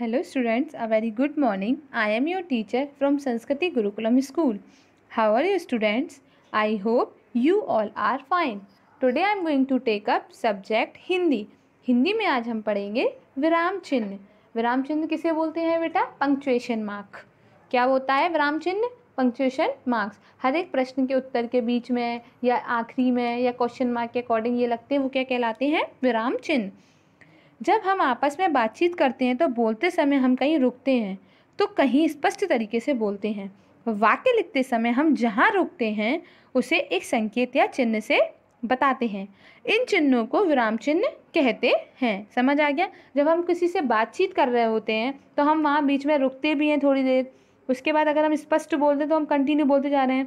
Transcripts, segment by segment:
hello students a very good morning I am your teacher from Sanskriti Gurukulam school how are you students I hope you all are fine today I am going to take up subject Hindi Hindi में आज हम पढ़ेंगे विराम चिन्ह विराम चिन्ह किसे बोलते हैं बेटा पंक्चुएशन मार्क क्या होता है विराम चिन्ह पंक्चुएशन मार्क्स हर एक प्रश्न के उत्तर के बीच में या आखिरी में या क्वेश्चन मार्क के अकॉर्डिंग ये लगते हैं वो क्या कहलाते हैं विराम चिन्ह जब हम आपस में बातचीत करते हैं तो बोलते समय हम कहीं रुकते हैं तो कहीं स्पष्ट तरीके से बोलते हैं वाक्य लिखते समय हम जहाँ रुकते हैं उसे एक संकेत या चिन्ह से बताते हैं इन चिन्हों को विराम चिन्ह कहते हैं समझ आ गया जब हम किसी से बातचीत कर रहे होते हैं तो हम वहाँ बीच में रुकते भी हैं थोड़ी देर उसके बाद अगर हम स्पष्ट बोलते हैं तो हम कंटिन्यू बोलते जा रहे हैं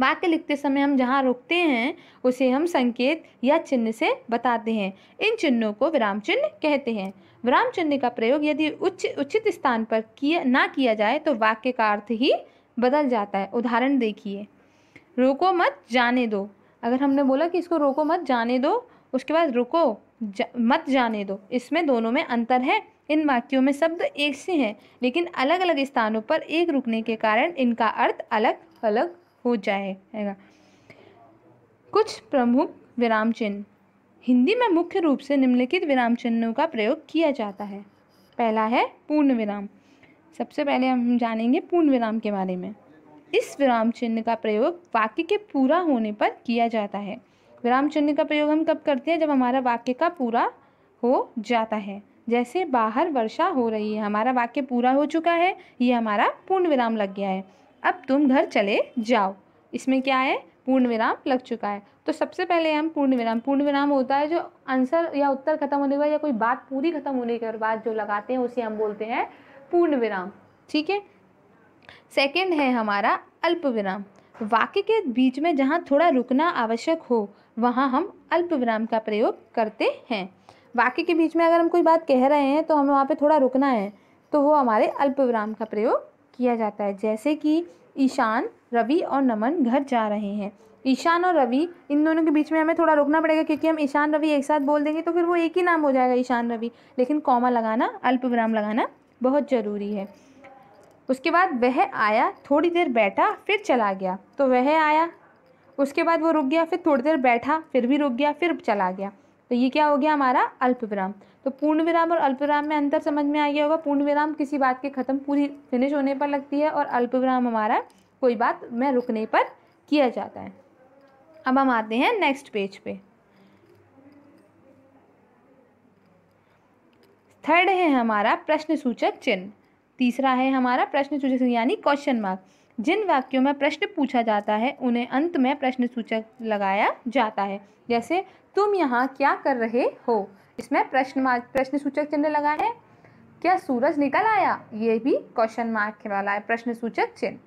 वाक्य लिखते समय हम जहाँ रुकते हैं उसे हम संकेत या चिन्ह से बताते हैं इन चिन्हों को विराम चिन्ह कहते हैं विराम चिन्ह का प्रयोग यदि उच्च उचित स्थान पर किया ना किया जाए तो वाक्य का अर्थ ही बदल जाता है उदाहरण देखिए रोको मत जाने दो अगर हमने बोला कि इसको रोको मत जाने दो उसके बाद रुको जा, मत जाने दो इसमें दोनों में अंतर है इन वाक्यों में शब्द एक से हैं लेकिन अलग अलग स्थानों पर एक रुकने के कारण इनका अर्थ अलग अलग हो जाएगा कुछ प्रमुख विराम चिन्ह हिंदी में मुख्य रूप से निम्नलिखित विराम चिन्हों का प्रयोग किया जाता है पहला है पूर्ण विराम सबसे पहले हम जानेंगे पूर्ण विराम के बारे में इस विराम चिन्ह का प्रयोग वाक्य के पूरा होने पर किया जाता है विराम चिन्ह का प्रयोग हम कब करते हैं जब हमारा वाक्य का पूरा हो जाता है जैसे बाहर वर्षा हो रही है हमारा वाक्य पूरा हो चुका है ये हमारा पूर्ण विराम लग गया है अब तुम घर चले जाओ इसमें क्या है पूर्ण विराम लग चुका है तो सबसे पहले हम पूर्ण विराम पूर्ण विराम होता है जो आंसर या उत्तर खत्म होने के बाद या कोई बात पूरी खत्म होने के बाद जो लगाते हैं उसे हम बोलते हैं पूर्ण विराम ठीक है सेकेंड है हमारा अल्प विराम वाक्य के बीच में जहाँ थोड़ा रुकना आवश्यक हो वहाँ हम अल्प विराम का प्रयोग करते हैं वाक्य के बीच में अगर हम कोई बात कह रहे हैं तो हमें वहाँ पे थोड़ा रुकना है तो वो हमारे अल्प विराम का प्रयोग किया जाता है जैसे कि ईशान रवि और नमन घर जा रहे हैं ईशान और रवि इन दोनों के बीच में हमें थोड़ा रुकना पड़ेगा क्योंकि हम ईशान रवि एक साथ बोल देंगे तो फिर वो एक ही नाम हो जाएगा ईशान रवि लेकिन कॉमा लगाना अल्प विराम लगाना बहुत ज़रूरी है उसके बाद वह आया थोड़ी देर बैठा फिर चला गया तो वह आया उसके बाद वो रुक गया फिर थोड़ी देर बैठा फिर भी रुक गया फिर चला गया तो ये क्या हो गया हमारा अल्पविराम तो पूर्ण विराम और अल्पविराम में अंतर समझ में आ गया होगा पूर्ण विराम किसी बात के ख़त्म पूरी फिनिश होने पर लगती है और अल्पविराम हमारा कोई बात में रुकने पर किया जाता है अब हम आते हैं नेक्स्ट पेज पे थर्ड है हमारा प्रश्न सूचक चिन्ह तीसरा है हमारा प्रश्न सूचक यानी क्वेश्चन मार्क जिन वाक्यों में प्रश्न पूछा जाता है उन्हें अंत में प्रश्न सूचक लगाया जाता है जैसे तुम यहाँ क्या कर रहे हो इसमें प्रश्न मार्क प्रश्न सूचक चिन्ह लगा है क्या सूरज निकल आया ये भी क्वेश्चन मार्क वाला है प्रश्न सूचक चिन्ह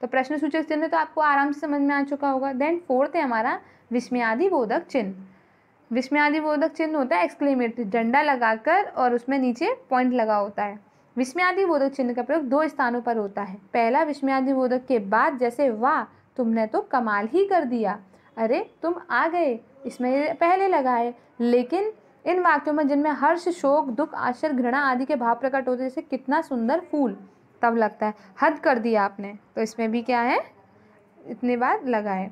तो प्रश्न सूचक चिन्ह तो आपको आराम से समझ में आ चुका होगा देन फोर्थ है हमारा विस्मयादि बोधक चिन्ह विस्मयादि बोधक चिन्ह होता है एक्सक्लेमेटरी डंडा लगाकर और उसमें नीचे पॉइंट लगा होता है विस्म्यादि बोधक चिन्ह का प्रयोग दो स्थानों पर होता है पहला विस्म्यादि बोधक के बाद जैसे वाह तुमने तो कमाल ही कर दिया अरे तुम आ गए इसमें पहले लगाए लेकिन इन वाक्यों में जिनमें हर्ष शोक दुख आश्चर्य घृणा आदि के भाव प्रकट होते जैसे कितना सुंदर फूल तब लगता है हद कर दिया आपने तो इसमें भी क्या है इतने बाद लगाए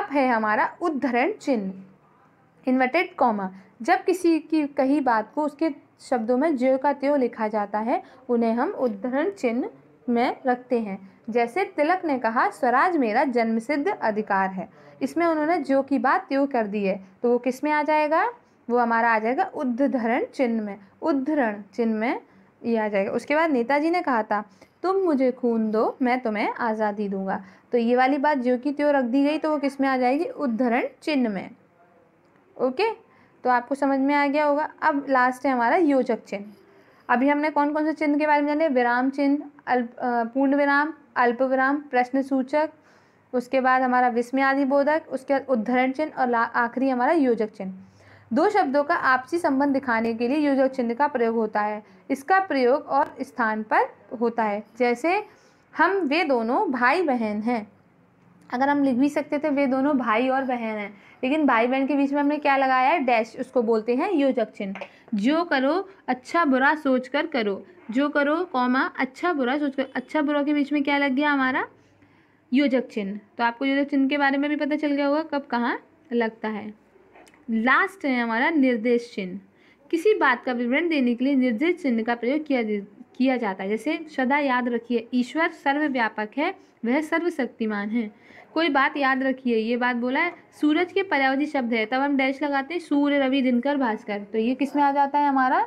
अब है हमारा उद्धरण चिन्ह इन्वर्टेड कॉमा जब किसी की कही बात को उसके शब्दों में ज्यो का त्यो लिखा जाता है उन्हें हम उद्धरण चिन्ह में रखते हैं जैसे तिलक ने कहा स्वराज मेरा जन्मसिद्ध अधिकार है इसमें उन्होंने ज्यो की बात त्यो कर दी है तो वो किस में आ जाएगा वो हमारा आ जाएगा उद्धरण चिन्ह में उद्धरण चिन्ह में ये आ जाएगा उसके बाद नेताजी ने कहा था तुम मुझे खून दो मैं तुम्हें आज़ादी दूंगा तो ये वाली बात ज्यो की त्यो रख दी गई तो वो किस में आ जाएगी उद्धरण चिन्ह में ओके तो आपको समझ में आ गया होगा अब लास्ट है हमारा योजक चिन्ह अभी हमने कौन कौन से चिन्ह के बारे में जाने विराम चिन्ह अल्प पूर्ण विराम अल्प विराम प्रश्न सूचक उसके बाद हमारा विस्मयादि बोधक उसके बाद उद्धरण चिन्ह और आखिरी हमारा योजक चिन्ह दो शब्दों का आपसी संबंध दिखाने के लिए योजक चिन्ह का प्रयोग होता है इसका प्रयोग और स्थान पर होता है जैसे हम वे दोनों भाई बहन हैं अगर हम लिख भी सकते थे वे दोनों भाई और बहन हैं लेकिन भाई बहन के बीच में हमने क्या लगाया है डैश उसको बोलते हैं योजक चिन्ह जो करो अच्छा बुरा सोच कर करो जो करो कौमा अच्छा बुरा सोच कर अच्छा बुरा के बीच में क्या लग गया हमारा योजक चिन्ह तो आपको योजक चिन्ह के बारे में भी पता चल गया होगा कब कहाँ लगता है लास्ट है हमारा निर्देश चिन्ह किसी बात का विवरण देने के लिए निर्देश चिन्ह का प्रयोग किया किया जाता है जैसे सदा याद रखिए ईश्वर सर्वव्यापक है वह सर्वशक्तिमान है कोई बात याद रखिए ये बात बोला है सूरज के पर्यावधि शब्द है तब हम डैश लगाते हैं सूर्य रवि दिनकर भास्कर तो ये किस में आ जाता है हमारा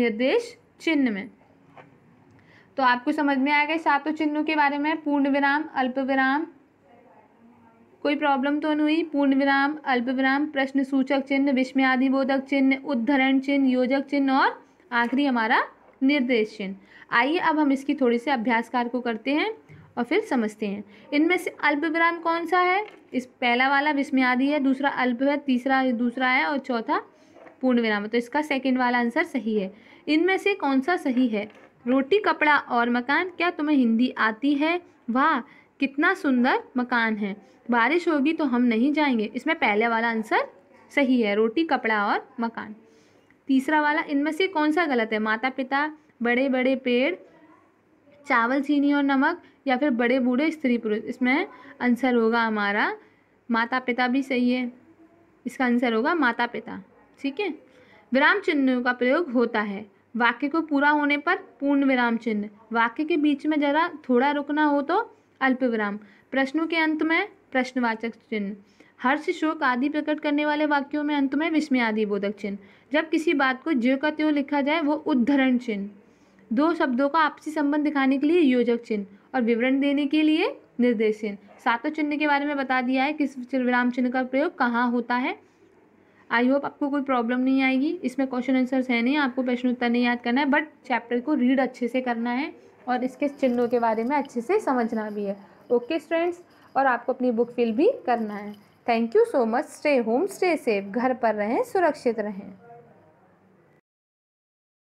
निर्देश चिन्ह में तो आपको समझ में आएगा सातों चिन्हों के बारे में पूर्ण विराम अल्प विराम कोई प्रॉब्लम तो नहीं हुई पूर्ण विराम अल्प विराम प्रश्न सूचक चिन्ह विस्मयादिबोधक चिन्ह उद्धरण चिन्ह योजक चिन्ह और आखिरी हमारा निर्देशन आइए अब हम इसकी थोड़ी सी अभ्यास कार को करते हैं और फिर समझते हैं इनमें से अल्प विराम कौन सा है इस पहला वाला विस्मयादि है दूसरा अल्प है तीसरा दूसरा है और चौथा पूर्ण विराम तो इसका सेकेंड वाला आंसर सही है इनमें से कौन सा सही है रोटी कपड़ा और मकान क्या तुम्हें हिंदी आती है वाह कितना सुंदर मकान है बारिश होगी तो हम नहीं जाएंगे इसमें पहले वाला आंसर सही है रोटी कपड़ा और मकान तीसरा वाला इनमें से कौन सा गलत है माता पिता बड़े बड़े पेड़ चावल चीनी और नमक या फिर बड़े बूढ़े स्त्री पुरुष इसमें आंसर होगा हमारा माता पिता भी सही है इसका आंसर होगा माता पिता ठीक है विराम चिन्हों का प्रयोग होता है वाक्य को पूरा होने पर पूर्ण विराम चिन्ह वाक्य के बीच में जरा थोड़ा रुकना हो तो अल्प विराम प्रश्नों के अंत में प्रश्नवाचक चिन्ह हर्ष शोक आदि प्रकट करने वाले वाक्यों में अंत में विस्मय आदि बोधक चिन्ह जब किसी बात को ज्यो का त्यों लिखा जाए वो उद्धरण चिन्ह दो शब्दों का आपसी संबंध दिखाने के लिए योजक चिन्ह और विवरण देने के लिए निर्देश चिन्ह सातों चिन्ह के बारे में बता दिया है किस विराम चिन्ह का प्रयोग कहाँ होता है आई होप आपको कोई प्रॉब्लम नहीं आएगी इसमें क्वेश्चन आंसर्स है नहीं आपको प्रश्न उत्तर नहीं याद करना है बट चैप्टर को रीड अच्छे से करना है और इसके चिन्हों के बारे में अच्छे से समझना भी है ओके okay, स्टूडेंट्स और आपको अपनी बुक फिल भी करना है thank you so much stay home stay safe घर पर रहें सुरक्षित रहें